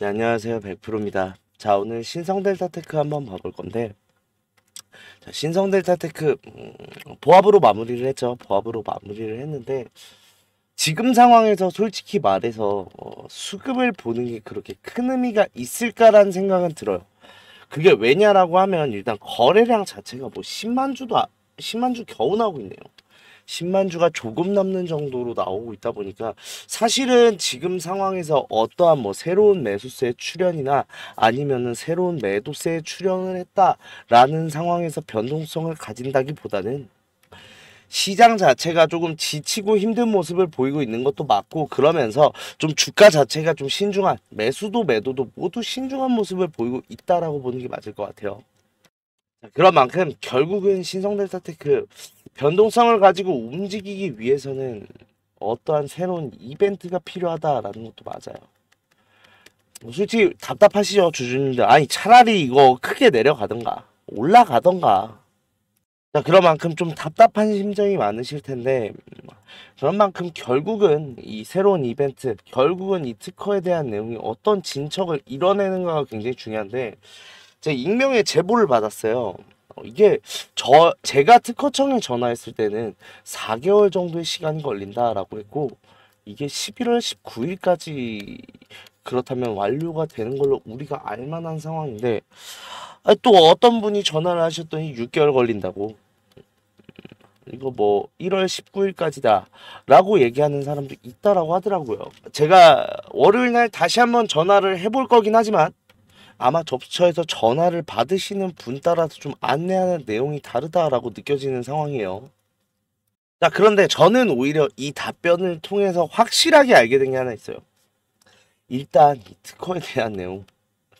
네, 안녕하세요. 100%입니다. 자, 오늘 신성 델타테크 한번 봐 볼 건데 자, 신성 델타테크 음, 보합으로 마무리를 했죠. 보합으로 마무리를 했는데 지금 상황에서 솔직히 말해서 어, 수급을 보는 게 그렇게 큰 의미가 있을까라는 생각은 들어요. 그게 왜냐라고 하면 일단 거래량 자체가 뭐 10만 주도 아, 10만 주 겨우 나오고 있네요. 10만 주가 조금 넘는 정도로 나오고 있다 보니까 사실은 지금 상황에서 어떠한 뭐 새로운 매수세 출현이나 아니면은 새로운 매도세 출현을 했다라는 상황에서 변동성을 가진다기보다는 시장 자체가 조금 지치고 힘든 모습을 보이고 있는 것도 맞고 그러면서 좀 주가 자체가 좀 신중한 매수도 매도도 모두 신중한 모습을 보이고 있다라고 보는 게 맞을 것 같아요. 그런 만큼 결국은 신성델타 테크 그 변동성을 가지고 움직이기 위해서는 어떠한 새로운 이벤트가 필요하다라는 것도 맞아요. 뭐 솔직히 답답하시죠 주주님들 아니 차라리 이거 크게 내려가던가 올라가던가 자 그런 만큼 좀 답답한 심정이 많으실 텐데 그런 만큼 결국은 이 새로운 이벤트 결국은 이 특허에 대한 내용이 어떤 진척을 이뤄내는가가 굉장히 중요한데 제 익명의 제보를 받았어요. 어, 이게 저 제가 특허청에 전화했을 때는 4개월 정도의 시간이 걸린다라고 했고 이게 11월 19일까지 그렇다면 완료가 되는 걸로 우리가 알만한 상황인데 아, 또 어떤 분이 전화를 하셨더니 6개월 걸린다고 음, 이거 뭐 1월 19일까지다 라고 얘기하는 사람도 있다라고 하더라고요 제가 월요일 날 다시 한번 전화를 해볼 거긴 하지만 아마 접처에서 수 전화를 받으시는 분 따라서 좀 안내하는 내용이 다르다라고 느껴지는 상황이에요. 자, 그런데 저는 오히려 이 답변을 통해서 확실하게 알게 된 게 하나 있어요. 일단 이 특허에 대한 내용.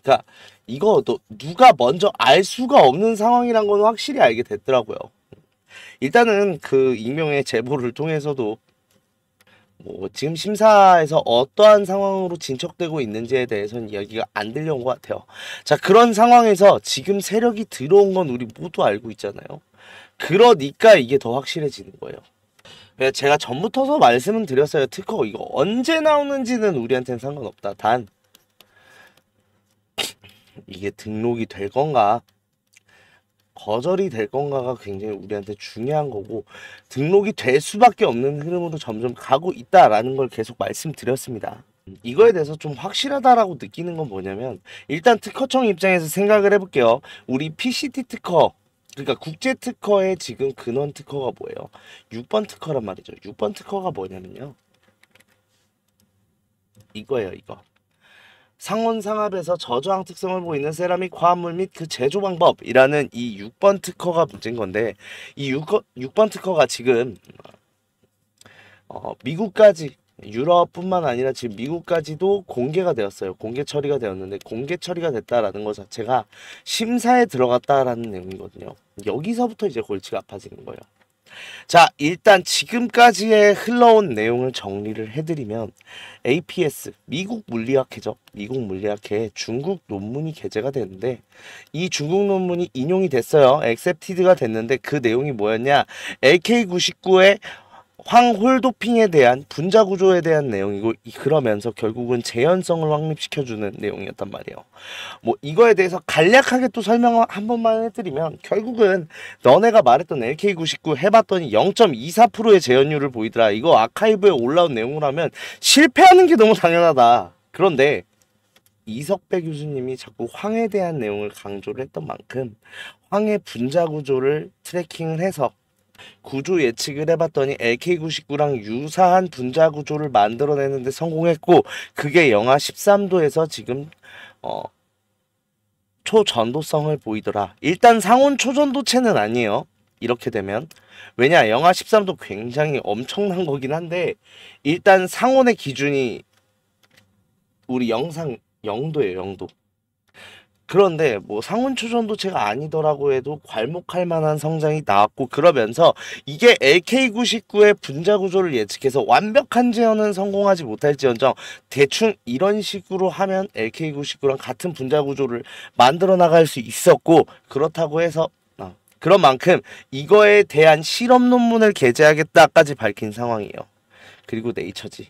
그러니까 이거 또 누가 먼저 알 수가 없는 상황이란 건 확실히 알게 됐더라고요. 일단은 그 익명의 제보를 통해서도 뭐 지금 심사에서 어떠한 상황으로 진척되고 있는지에 대해서는 이야기가 안 들려온 것 같아요. 자 그런 상황에서 지금 세력이 들어온 건 우리 모두 알고 있잖아요. 그러니까 이게 더 확실해지는 거예요. 그러니까 제가 전부터서 말씀은 드렸어요. 특허 이거 언제 나오는지는 우리한테는 상관없다. 단 이게 등록이 될 건가 거절이 될 건가가 굉장히 우리한테 중요한 거고 등록이 될 수밖에 없는 흐름으로 점점 가고 있다라는 걸 계속 말씀드렸습니다. 이거에 대해서 좀 확실하다라고 느끼는 건 뭐냐면 일단 특허청 입장에서 생각을 해볼게요. 우리 PCT 특허 그러니까 국제 특허의 지금 근원 특허가 뭐예요? 6번 특허란 말이죠. 6번 특허가 뭐냐면요. 이거예요, 이거. 상온상압에서 저저항 특성을 보이는 세라믹 화합물 및 그 제조 방법이라는 이 6번 특허가 문제인 건데 이 6, 6번 특허가 지금 어, 미국까지 유럽뿐만 아니라 지금 미국까지도 공개가 되었어요. 공개 처리가 되었는데 공개 처리가 됐다라는 것 자체가 심사에 들어갔다라는 내용이거든요. 여기서부터 이제 골치가 아파지는 거예요. 자, 일단 지금까지의 흘러온 내용을 정리를 해드리면 APS, 미국 물리학회죠. 미국 물리학회 중국 논문이 게재가 되는데 이 중국 논문이 인용이 됐어요. 액셉티드가 됐는데 그 내용이 뭐였냐? AK99의 황홀도핑에 대한 분자 구조에 대한 내용이고 그러면서 결국은 재현성을 확립시켜주는 내용이었단 말이에요. 뭐 이거에 대해서 간략하게 또 설명을 한 번만 해드리면 결국은 너네가 말했던 LK99 해봤더니 0.24%의 재현율을 보이더라. 이거 아카이브에 올라온 내용을 하면 실패하는 게 너무 당연하다. 그런데 이석배 교수님이 자꾸 황에 대한 내용을 강조를 했던 만큼 황의 분자 구조를 트래킹을 해서 구조 예측을 해봤더니 LK99랑 유사한 분자 구조를 만들어내는데 성공했고 그게 영하 13도에서 지금 어, 초전도성을 보이더라. 일단 상온 초전도체는 아니에요. 이렇게 되면 왜냐 영하 13도 굉장히 엄청난 거긴 한데 일단 상온의 기준이 우리 영상 0도예요 0도 그런데 뭐상온초전도제가 아니더라고 해도 괄목할 만한 성장이 나왔고 그러면서 이게 LK99의 분자 구조를 예측해서 완벽한 재현은 성공하지 못할지언정 대충 이런 식으로 하면 LK99랑 같은 분자 구조를 만들어 나갈 수 있었고 그렇다고 해서 아, 그런 만큼 이거에 대한 실험 논문을 게재하겠다까지 밝힌 상황이에요. 그리고 네이처지.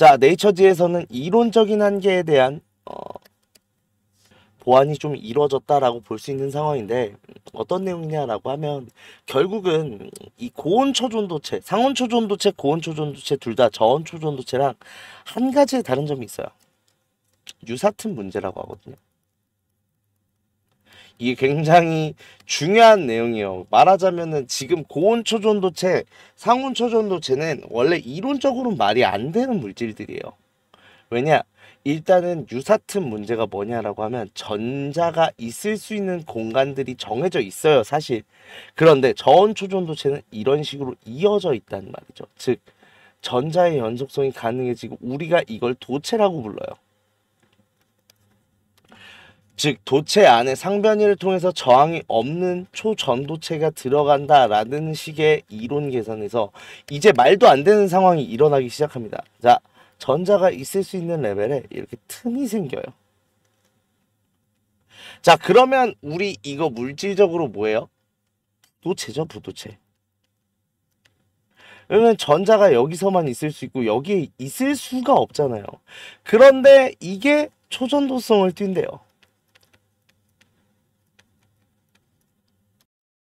자, 네이처지에서는 이론적인 한계에 대한 어, 보완이 좀 이루어졌다라고 볼 수 있는 상황인데 음, 어떤 내용이냐라고 하면 결국은 이 고온 초전도체, 상온 초전도체, 고온 초전도체 둘 다 저온 초전도체랑 한 가지 다른 점이 있어요. 유사튼 문제라고 하거든요. 이게 굉장히 중요한 내용이에요. 말하자면은 지금 고온 초전도체, 상온 초전도체는 원래 이론적으로 말이 안 되는 물질들이에요. 왜냐? 일단은 유사틈 문제가 뭐냐라고 하면 전자가 있을 수 있는 공간들이 정해져 있어요, 사실. 그런데 저온 초전도체는 이런 식으로 이어져 있다는 말이죠. 즉 전자의 연속성이 가능해지고 우리가 이걸 도체라고 불러요. 즉 도체 안에 상변이를 통해서 저항이 없는 초전도체가 들어간다라는 식의 이론 계산에서 이제 말도 안 되는 상황이 일어나기 시작합니다. 자, 전자가 있을 수 있는 레벨에 이렇게 틈이 생겨요. 자, 그러면 우리 이거 물질적으로 뭐예요? 도체죠, 부도체. 그러면 전자가 여기서만 있을 수 있고 여기에 있을 수가 없잖아요. 그런데 이게 초전도성을 띈대요.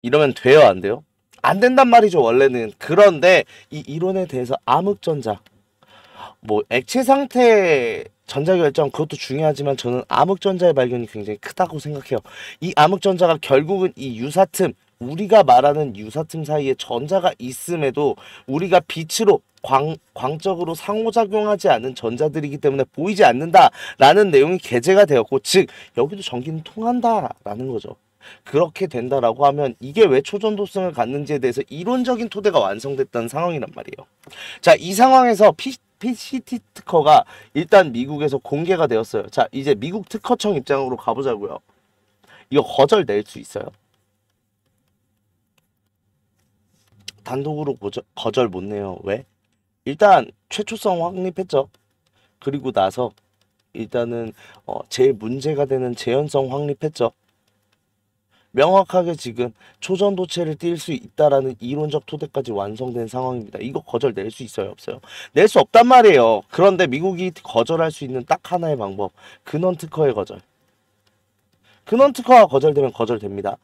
이러면 돼요 안 돼요? 안 된단 말이죠 원래는 그런데 이 이론에 대해서 암흑전자 뭐 액체 상태 전자 결정 그것도 중요하지만 저는 암흑전자의 발견이 굉장히 크다고 생각해요 이 암흑전자가 결국은 이 유사틈 우리가 말하는 유사틈 사이에 전자가 있음에도 우리가 빛으로 광, 광적으로 상호작용하지 않는 전자들이기 때문에 보이지 않는다라는 내용이 게재가 되었고 즉 여기도 전기는 통한다라는 거죠. 그렇게 된다라고 하면 이게 왜 초전도성을 갖는지에 대해서 이론적인 토대가 완성됐다는 상황이란 말이에요. 자, 이 상황에서 피, PCT 특허가 일단 미국에서 공개가 되었어요. 자, 이제 미국 특허청 입장으로 가보자고요. 이거 거절 낼 수 있어요? 단독으로 거절, 거절 못 내요. 왜? 일단 최초성 확립했죠. 그리고 나서 일단은 어, 제일 문제가 되는 재현성 확립했죠. 명확하게 지금 초전도체를 띌수 있다라는 이론적 토대까지 완성된 상황입니다. 이거 거절 낼 수 있어요? 없어요? 낼 수 없단 말이에요. 그런데 미국이 거절할 수 있는 딱 하나의 방법. 근원 특허의 거절. 근원 특허가 거절되면 거절됩니다.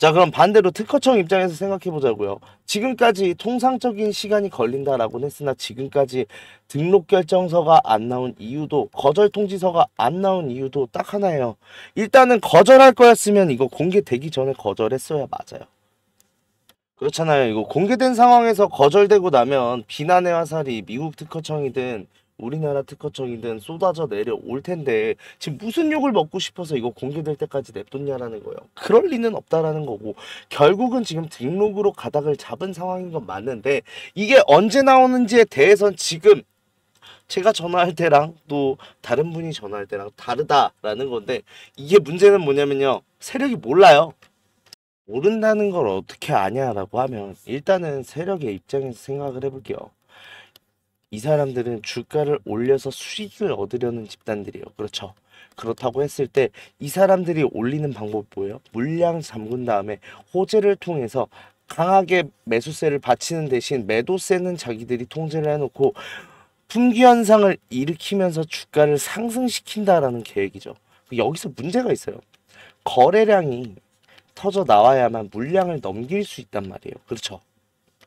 자 그럼 반대로 특허청 입장에서 생각해 보자고요. 지금까지 통상적인 시간이 걸린다라고 했으나 지금까지 등록 결정서가 안 나온 이유도 거절 통지서가 안 나온 이유도 딱 하나예요. 일단은 거절할 거였으면 이거 공개되기 전에 거절했어야 맞아요. 그렇잖아요. 이거 공개된 상황에서 거절되고 나면 비난의 화살이 미국 특허청이든 우리나라 특허청이든 쏟아져 내려올 텐데 지금 무슨 욕을 먹고 싶어서 이거 공개될 때까지 냅뒀냐라는 거예요. 그럴 리는 없다라는 거고 결국은 지금 등록으로 가닥을 잡은 상황인 건 맞는데 이게 언제 나오는지에 대해선 지금 제가 전화할 때랑 또 다른 분이 전화할 때랑 다르다라는 건데 이게 문제는 뭐냐면요. 세력이 몰라요. 모른다는 걸 어떻게 아냐라고 하면 일단은 세력의 입장에서 생각을 해볼게요. 이 사람들은 주가를 올려서 수익을 얻으려는 집단들이에요. 그렇죠. 그렇다고 했을 때 이 사람들이 올리는 방법이 뭐예요? 물량 잠근 다음에 호재를 통해서 강하게 매수세를 바치는 대신 매도세는 자기들이 통제를 해놓고 품귀현상을 일으키면서 주가를 상승시킨다라는 계획이죠. 여기서 문제가 있어요. 거래량이 터져 나와야만 물량을 넘길 수 있단 말이에요. 그렇죠.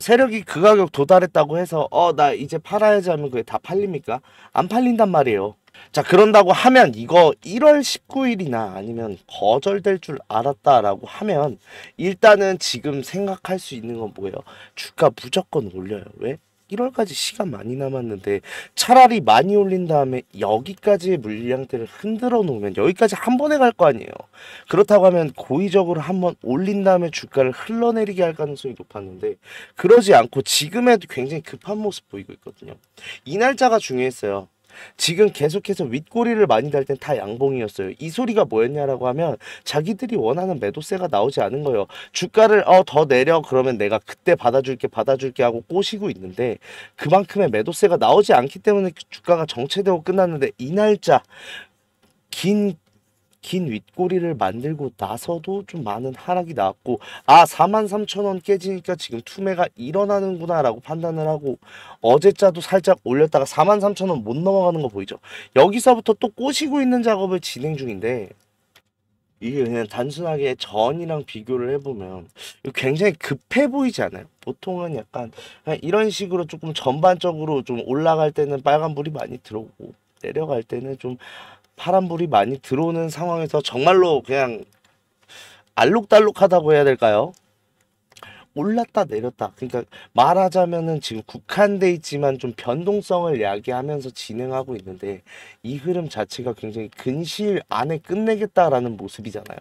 세력이 그 가격 도달했다고 해서 어 나 이제 팔아야지 하면 그게 다 팔립니까? 안 팔린단 말이에요. 자 그런다고 하면 이거 1월 19일이나 아니면 거절될 줄 알았다라고 하면 일단은 지금 생각할 수 있는 건 뭐예요? 주가 무조건 올려요. 왜? 1월까지 시간 많이 남았는데 차라리 많이 올린 다음에 여기까지의 물량대를 흔들어 놓으면 여기까지 한 번에 갈 거 아니에요. 그렇다고 하면 고의적으로 한 번 올린 다음에 주가를 흘러내리게 할 가능성이 높았는데 그러지 않고 지금에도 굉장히 급한 모습 보이고 있거든요. 이 날짜가 중요했어요. 지금 계속해서 윗꼬리를 많이 달땐다 양봉이었어요. 이 소리가 뭐였냐라고 하면 자기들이 원하는 매도세가 나오지 않은 거예요. 주가를 어 더 내려 그러면 내가 그때 받아줄게 받아줄게 하고 꼬시고 있는데 그만큼의 매도세가 나오지 않기 때문에 주가가 정체되고 끝났는데 이 날짜 긴긴 윗꼬리를 만들고 나서도 좀 많은 하락이 나왔고 아 43,000원 깨지니까 지금 투매가 일어나는구나 라고 판단을 하고 어제자도 살짝 올렸다가 43,000원 못 넘어가는 거 보이죠 여기서부터 또 꼬시고 있는 작업을 진행 중인데 이게 그냥 단순하게 전이랑 비교를 해보면 굉장히 급해 보이지 않아요? 보통은 약간 이런 식으로 조금 전반적으로 좀 올라갈 때는 빨간불이 많이 들어오고 내려갈 때는 좀 파란불이 많이 들어오는 상황에서 정말로 그냥 알록달록하다고 해야 될까요? 올랐다 내렸다 그러니까 말하자면은 지금 국한돼 있지만 좀 변동성을 야기하면서 진행하고 있는데 이 흐름 자체가 굉장히 근시 안에 끝내겠다라는 모습이잖아요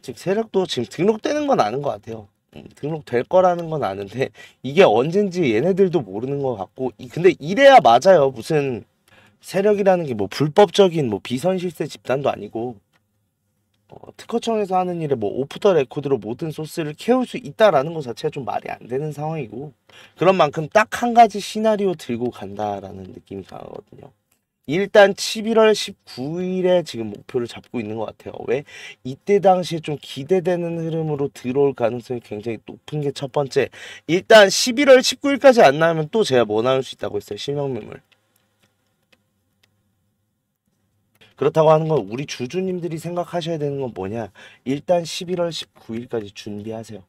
지 세력도 지금 등록되는 건 아는 것 같아요 음, 등록될 거라는 건 아는데 이게 언젠지 얘네들도 모르는 것 같고 근데 이래야 맞아요 무슨 세력이라는 게 뭐 불법적인 뭐 비선실세 집단도 아니고 어, 특허청에서 하는 일에 뭐 오프 더 레코드로 모든 소스를 캐올 수 있다라는 것 자체가 좀 말이 안 되는 상황이고 그런 만큼 딱 한 가지 시나리오 들고 간다라는 느낌이 강하거든요. 일단 11월 19일에 지금 목표를 잡고 있는 것 같아요. 왜? 이때 당시에 좀 기대되는 흐름으로 들어올 가능성이 굉장히 높은 게 첫 번째. 일단 11월 19일까지 안 나오면 또 제가 뭐 나올 수 있다고 했어요. 실명매물. 그렇다고 하는 건 우리 주주님들이 생각하셔야 되는 건 뭐냐 일단 11월 19일까지 준비하세요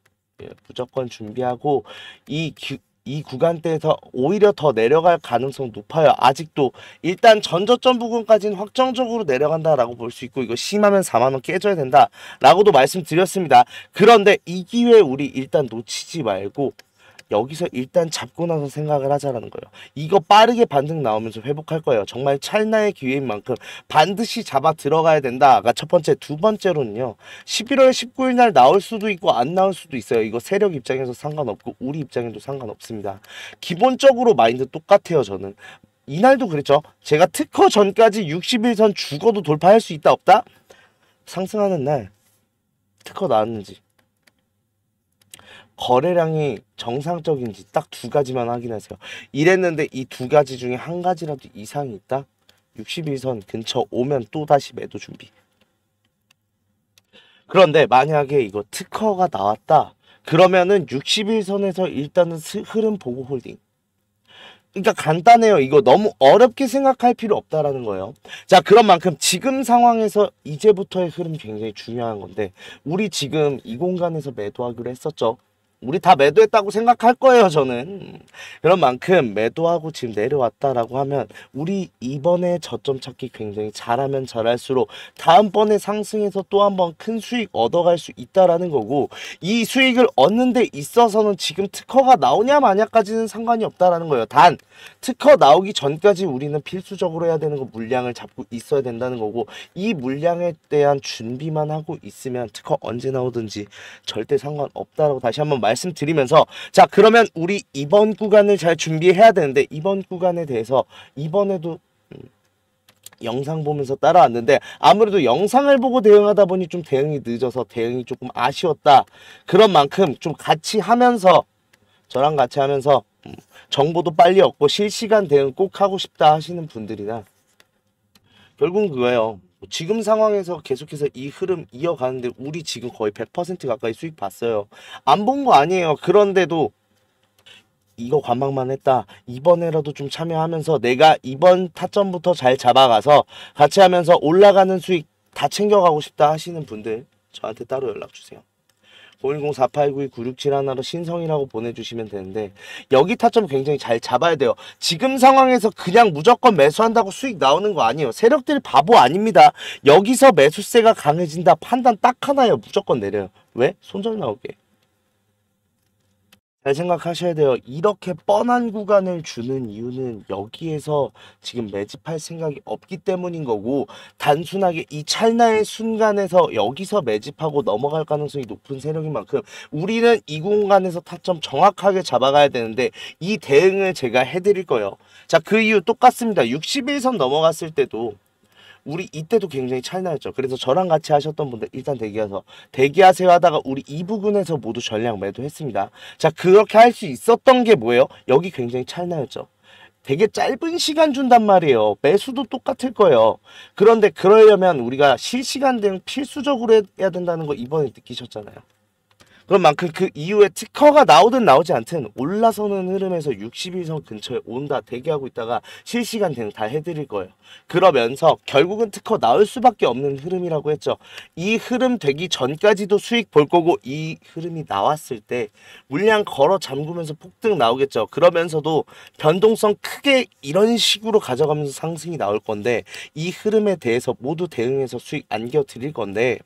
예, 무조건 준비하고 이, 기, 이 구간대에서 오히려 더 내려갈 가능성 높아요 아직도 일단 전저점 부분까지는 확정적으로 내려간다라고 볼 수 있고 이거 심하면 4만원 깨져야 된다 라고도 말씀드렸습니다 그런데 이 기회 에 우리 일단 놓치지 말고 여기서 일단 잡고 나서 생각을 하자라는 거예요. 이거 빠르게 반등 나오면서 회복할 거예요. 정말 찰나의 기회인 만큼 반드시 잡아 들어가야 된다가 첫 번째, 두 번째로는요. 11월 19일 날 나올 수도 있고 안 나올 수도 있어요. 이거 세력 입장에서 상관없고 우리 입장에도 상관없습니다. 기본적으로 마인드 똑같아요, 저는. 이날도 그랬죠. 제가 특허 전까지 60일선 죽어도 돌파할 수 있다 없다? 상승하는 날 특허 나왔는지 거래량이 정상적인지 딱 두 가지만 확인하세요. 이랬는데 이 두 가지 중에 한 가지라도 이상이 있다? 61선 근처 오면 또다시 매도 준비. 그런데 만약에 이거 특허가 나왔다. 그러면은 61선에서 일단은 흐름 보고 홀딩. 그러니까 간단해요. 이거 너무 어렵게 생각할 필요 없다라는 거예요. 자, 그런 만큼 지금 상황에서 이제부터의 흐름 이 굉장히 중요한 건데 우리 지금 이 공간에서 매도하기로 했었죠. 우리 다 매도했다고 생각할 거예요 저는 그런 만큼 매도하고 지금 내려왔다라고 하면 우리 이번에 저점 찾기 굉장히 잘하면 잘할수록 다음번에 상승해서 또 한번 큰 수익 얻어갈 수 있다라는 거고 이 수익을 얻는 데 있어서는 지금 특허가 나오냐 마냐까지는 상관이 없다라는 거예요 단 특허 나오기 전까지 우리는 필수적으로 해야 되는 거 물량을 잡고 있어야 된다는 거고 이 물량에 대한 준비만 하고 있으면 특허 언제 나오든지 절대 상관없다라고 다시 한 번 말 말씀드리면서 자 그러면 우리 이번 구간을 잘 준비해야 되는데 이번 구간에 대해서 이번에도 음, 영상 보면서 따라왔는데 아무래도 영상을 보고 대응하다 보니 좀 대응이 늦어서 대응이 조금 아쉬웠다 그런 만큼 좀 같이 하면서 저랑 같이 하면서 음, 정보도 빨리 얻고 실시간 대응 꼭 하고 싶다 하시는 분들이나 결국은 그거예요 뭐 지금 상황에서 계속해서 이 흐름 이어가는데 우리 지금 거의 100% 가까이 수익 봤어요. 안 본 거 아니에요. 그런데도 이거 관망만 했다. 이번에라도 좀 참여하면서 내가 이번 타점부터 잘 잡아가서 같이 하면서 올라가는 수익 다 챙겨가고 싶다 하시는 분들 저한테 따로 연락 주세요. 0 1 0 4 8 9 2 9 6 7 1로 신성이라고 보내주시면 되는데 여기 타점 굉장히 잘 잡아야 돼요. 지금 상황에서 그냥 무조건 매수한다고 수익 나오는 거 아니에요. 세력들이 바보 아닙니다. 여기서 매수세가 강해진다 판단 딱 하나예요. 무조건 내려요. 왜? 손절 나올게 잘 생각하셔야 돼요. 이렇게 뻔한 구간을 주는 이유는 여기에서 지금 매집할 생각이 없기 때문인 거고 단순하게 이 찰나의 순간에서 여기서 매집하고 넘어갈 가능성이 높은 세력인 만큼 우리는 이 공간에서 타점 정확하게 잡아가야 되는데 이 대응을 제가 해드릴 거예요. 자, 그 이유 똑같습니다. 61선 넘어갔을 때도 우리 이때도 굉장히 찰나였죠. 그래서 저랑 같이 하셨던 분들 일단 대기해서 대기하세요 하다가 우리 이부근에서 모두 전량 매도했습니다. 자 그렇게 할 수 있었던 게 뭐예요? 여기 굉장히 찰나였죠. 되게 짧은 시간 준단 말이에요. 매수도 똑같을 거예요. 그런데 그러려면 우리가 실시간 대응 필수적으로 해야 된다는 거 이번에 느끼셨잖아요. 그런 만큼 그 이후에 특허가 나오든 나오지 않든 올라서는 흐름에서 60일선 근처에 온다 대기하고 있다가 실시간 대응 다 해드릴 거예요. 그러면서 결국은 특허 나올 수밖에 없는 흐름이라고 했죠. 이 흐름 되기 전까지도 수익 볼 거고 이 흐름이 나왔을 때 물량 걸어 잠그면서 폭등 나오겠죠. 그러면서도 변동성 크게 이런 식으로 가져가면서 상승이 나올 건데 이 흐름에 대해서 모두 대응해서 수익 안겨 드릴 건데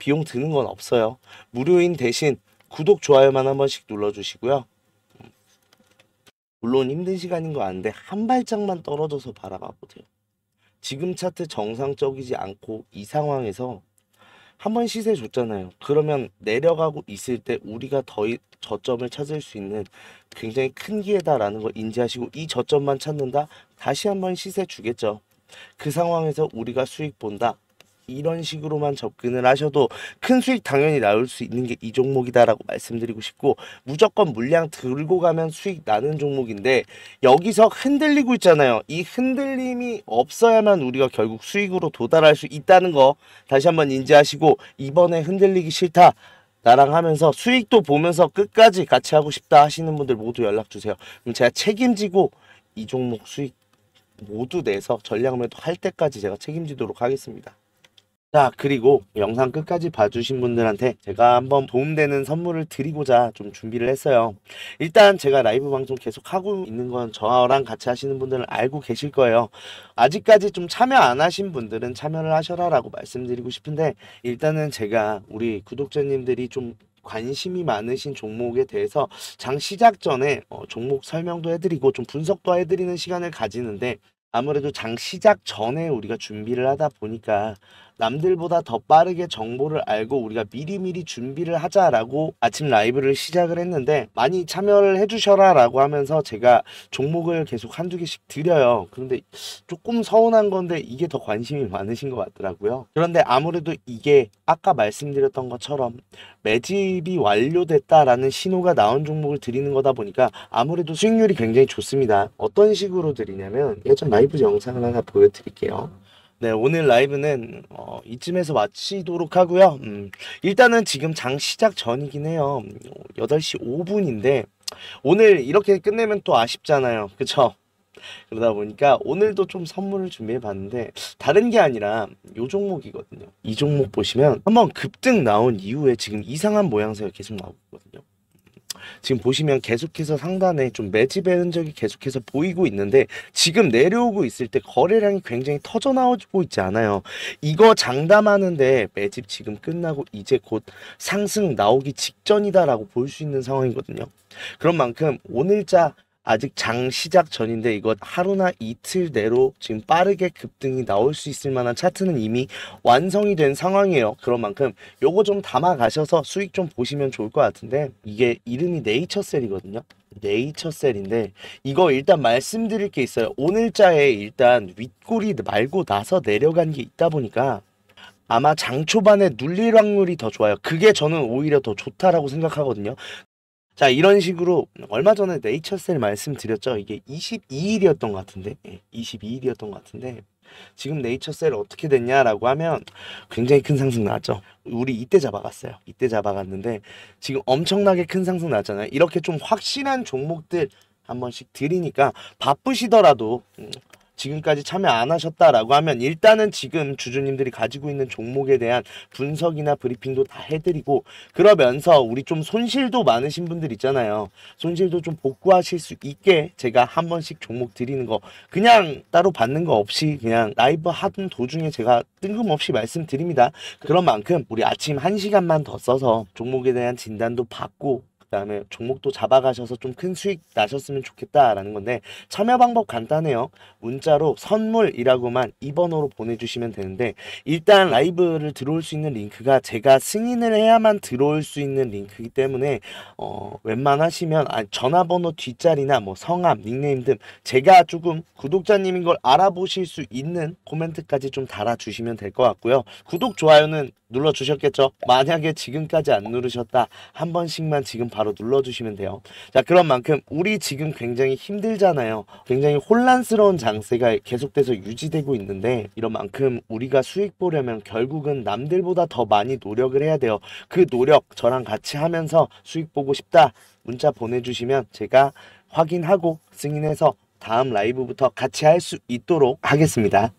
비용 드는 건 없어요. 무료인 대신 구독, 좋아요만 한 번씩 눌러주시고요. 음. 물론 힘든 시간인 거 아는데 한 발짝만 떨어져서 바라봐 보세요. 지금 차트 정상적이지 않고 이 상황에서 한 번 시세 줬잖아요. 그러면 내려가고 있을 때 우리가 더 저점을 찾을 수 있는 굉장히 큰 기회다라는 걸 인지하시고 이 저점만 찾는다? 다시 한 번 시세 주겠죠. 그 상황에서 우리가 수익 본다? 이런 식으로만 접근을 하셔도 큰 수익 당연히 나올 수 있는 게 이 종목이다라고 말씀드리고 싶고 무조건 물량 들고 가면 수익 나는 종목인데 여기서 흔들리고 있잖아요. 이 흔들림이 없어야만 우리가 결국 수익으로 도달할 수 있다는 거 다시 한번 인지하시고 이번에 흔들리기 싫다. 나랑 하면서 수익도 보면서 끝까지 같이 하고 싶다 하시는 분들 모두 연락주세요. 그럼 제가 책임지고 이 종목 수익 모두 내서 전략매도 할 때까지 제가 책임지도록 하겠습니다. 자 그리고 영상 끝까지 봐주신 분들한테 제가 한번 도움되는 선물을 드리고자 좀 준비를 했어요 일단 제가 라이브 방송 계속 하고 있는 건 저랑 같이 하시는 분들은 알고 계실 거예요 아직까지 좀 참여 안 하신 분들은 참여를 하셔라 라고 말씀드리고 싶은데 일단은 제가 우리 구독자님들이 좀 관심이 많으신 종목에 대해서 장 시작 전에 어, 종목 설명도 해드리고 좀 분석도 해드리는 시간을 가지는데 아무래도 장 시작 전에 우리가 준비를 하다 보니까 남들보다 더 빠르게 정보를 알고 우리가 미리미리 준비를 하자라고 아침 라이브를 시작을 했는데 많이 참여를 해주셔라 라고 하면서 제가 종목을 계속 한두 개씩 드려요. 그런데 조금 서운한 건데 이게 더 관심이 많으신 것 같더라고요. 그런데 아무래도 이게 아까 말씀드렸던 것처럼 매집이 완료됐다라는 신호가 나온 종목을 드리는 거다 보니까 아무래도 수익률이 굉장히 좋습니다. 어떤 식으로 드리냐면 예전 라이브 영상을 하나 보여드릴게요. 네, 오늘 라이브는 어, 이쯤에서 마치도록 하고요. 음, 일단은 지금 장 시작 전이긴 해요. 8시 음, 5분인데 오늘 이렇게 끝내면 또 아쉽잖아요. 그쵸? 그러다 보니까 오늘도 좀 선물을 준비해 봤는데 다른 게 아니라 요 종목이거든요. 이 종목 보시면 한번 급등 나온 이후에 지금 이상한 모양새가 계속 나오고 있거든요. 지금 보시면 계속해서 상단에 좀 매집의 흔적이 계속해서 보이고 있는데 지금 내려오고 있을 때 거래량이 굉장히 터져 나오고 있지 않아요. 이거 장담하는데 매집 지금 끝나고 이제 곧 상승 나오기 직전이다라고 볼 수 있는 상황이거든요. 그런 만큼 오늘자 아직 장 시작 전인데 이거 하루나 이틀 내로 지금 빠르게 급등이 나올 수 있을 만한 차트는 이미 완성이 된 상황이에요. 그런 만큼 요거 좀 담아 가셔서 수익 좀 보시면 좋을 것 같은데 이게 이름이 네이처셀이거든요. 네이처셀인데 이거 일단 말씀드릴 게 있어요. 오늘자에 일단 윗골이 말고 나서 내려간 게 있다 보니까 아마 장 초반에 눌릴 확률이 더 좋아요. 그게 저는 오히려 더 좋다라고 생각하거든요. 자 이런 식으로 얼마 전에 네이처셀 말씀드렸죠. 이게 22일이었던 것 같은데 22일이었던 예, 것 같은데 지금 네이처셀 어떻게 됐냐라고 하면 굉장히 큰 상승 나왔죠. 우리 이때 잡아갔어요. 이때 잡아갔는데 지금 엄청나게 큰 상승 나왔잖아요. 이렇게 좀 확실한 종목들 한 번씩 드리니까 바쁘시더라도 음, 지금까지 참여 안 하셨다라고 하면 일단은 지금 주주님들이 가지고 있는 종목에 대한 분석이나 브리핑도 다 해드리고 그러면서 우리 좀 손실도 많으신 분들 있잖아요. 손실도 좀 복구하실 수 있게 제가 한 번씩 종목 드리는 거 그냥 따로 받는 거 없이 그냥 라이브 하던 도중에 제가 뜬금없이 말씀드립니다. 그런 만큼 우리 아침 한시간만더 써서 종목에 대한 진단도 받고 그다음에 종목도 잡아가셔서 좀 큰 수익 나셨으면 좋겠다라는 건데 참여 방법 간단해요. 문자로 선물이라고만 2번호로 보내주시면 되는데 일단 라이브를 들어올 수 있는 링크가 제가 승인을 해야만 들어올 수 있는 링크이기 때문에 어, 웬만하시면 아, 전화번호 뒷자리나 뭐 성함, 닉네임 등 제가 조금 구독자님인 걸 알아보실 수 있는 코멘트까지 좀 달아주시면 될 것 같고요. 구독, 좋아요는 눌러주셨겠죠? 만약에 지금까지 안 누르셨다 한 번씩만 지금 바 바로 눌러주시면 돼요. 자 그런 만큼 우리 지금 굉장히 힘들잖아요. 굉장히 혼란스러운 장세가 계속돼서 유지되고 있는데 이런 만큼 우리가 수익 보려면 결국은 남들보다 더 많이 노력을 해야 돼요. 그 노력 저랑 같이 하면서 수익 보고 싶다 문자 보내주시면 제가 확인하고 승인해서 다음 라이브부터 같이 할 수 있도록 하겠습니다.